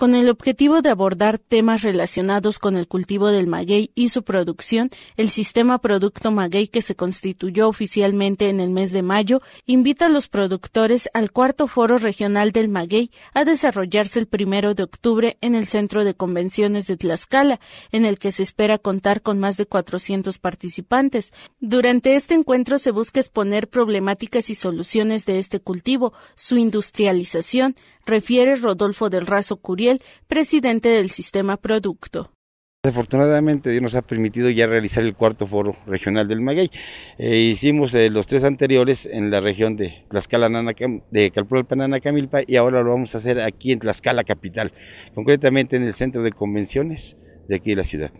con el objetivo de abordar temas relacionados con el cultivo del maguey y su producción, el sistema Producto Maguey que se constituyó oficialmente en el mes de mayo invita a los productores al cuarto foro regional del maguey a desarrollarse el primero de octubre en el Centro de Convenciones de Tlaxcala, en el que se espera contar con más de 400 participantes. Durante este encuentro se busca exponer problemáticas y soluciones de este cultivo, su industrialización, refiere Rodolfo del Razo Curiel presidente del sistema Producto. Desafortunadamente Dios nos ha permitido ya realizar el cuarto foro regional del maguey. Eh, hicimos eh, los tres anteriores en la región de Tlaxcala, Nana de Camilpa y ahora lo vamos a hacer aquí en Tlaxcala capital, concretamente en el centro de convenciones de aquí de la ciudad.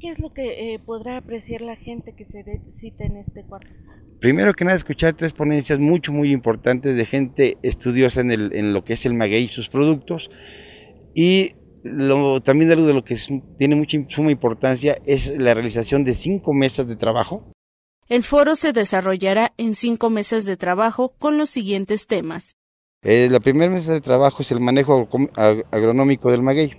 ¿Qué es lo que eh, podrá apreciar la gente que se cita en este cuarto? Primero que nada, escuchar tres ponencias mucho, muy importantes de gente estudiosa en, el, en lo que es el maguey y sus productos y también algo de lo que tiene mucha suma importancia es la realización de cinco mesas de trabajo. El foro se desarrollará en cinco mesas de trabajo con los siguientes temas. Eh, la primera mesa de trabajo es el manejo agronómico del maguey.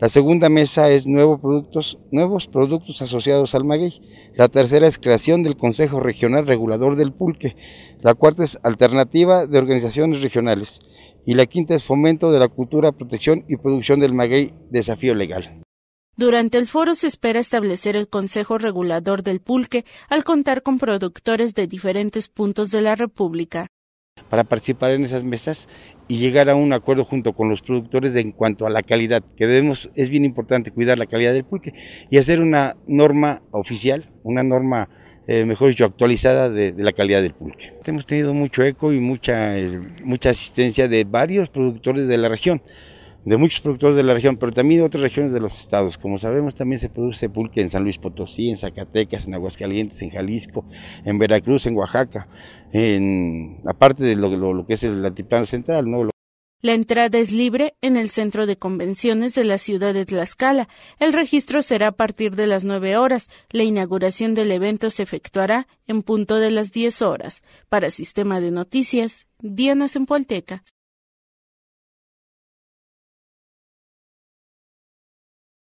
La segunda mesa es nuevos productos, nuevos productos asociados al maguey. La tercera es creación del Consejo Regional Regulador del Pulque. La cuarta es alternativa de organizaciones regionales y la quinta es fomento de la cultura, protección y producción del maguey, desafío legal. Durante el foro se espera establecer el Consejo Regulador del Pulque al contar con productores de diferentes puntos de la República. Para participar en esas mesas y llegar a un acuerdo junto con los productores en cuanto a la calidad, que debemos, es bien importante cuidar la calidad del pulque y hacer una norma oficial, una norma eh, mejor dicho, actualizada de, la calidad del pulque. Hemos tenido mucho eco y mucha, eh, mucha asistencia de varios productores de la región, de muchos productores de la región, pero también de otras regiones de los estados. Como sabemos, también se produce pulque en San Luis Potosí, en Zacatecas, en Aguascalientes, en Jalisco, en Veracruz, en Oaxaca, en, aparte de lo, que es el altiplano central, ¿no? La entrada es libre en el centro de convenciones de la ciudad de Tlaxcala. El registro será a partir de las 9 horas. La inauguración del evento se efectuará en punto de las 10 horas. Para Sistema de Noticias, Diana Sempolteca.